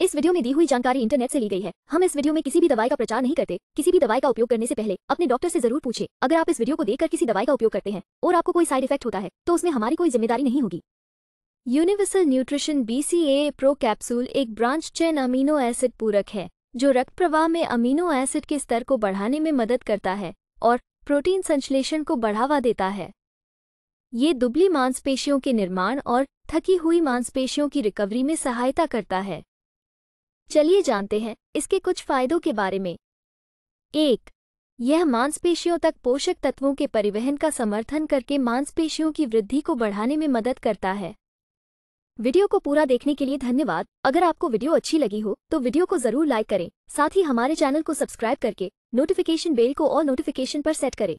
इस वीडियो में दी हुई जानकारी इंटरनेट से ली गई है हम इस वीडियो में किसी भी दवाई का प्रचार नहीं करते किसी भी दवाई का उपयोग करने से पहले अपने डॉक्टर से जरूर पूछे अगर आप इस वीडियो को देखकर किसी दवाई का उपयोग करते हैं और आपको कोई साइड इफेक्ट होता है तो उसमें हमारी कोई जिम्मेदारी नहीं होगी Universal Nutrition BCAA pro capsule एक ब्रांच चैन अमीनो एसिड पूरक है जो रक्त प्रवाह में अमीनो एसिड के स्तर को बढ़ाने में मदद करता है और प्रोटीन संश्लेषण को बढ़ावा देता है ये दुबली मांसपेशियों के निर्माण और थकी हुई मांसपेशियों की रिकवरी में सहायता करता है चलिए जानते हैं इसके कुछ फायदों के बारे में एक यह मांसपेशियों तक पोषक तत्वों के परिवहन का समर्थन करके मांसपेशियों की वृद्धि को बढ़ाने में मदद करता है वीडियो को पूरा देखने के लिए धन्यवाद अगर आपको वीडियो अच्छी लगी हो तो वीडियो को जरूर लाइक करें साथ ही हमारे चैनल को सब्सक्राइब करके नोटिफिकेशन बेल को और नोटिफिकेशन पर सेट करें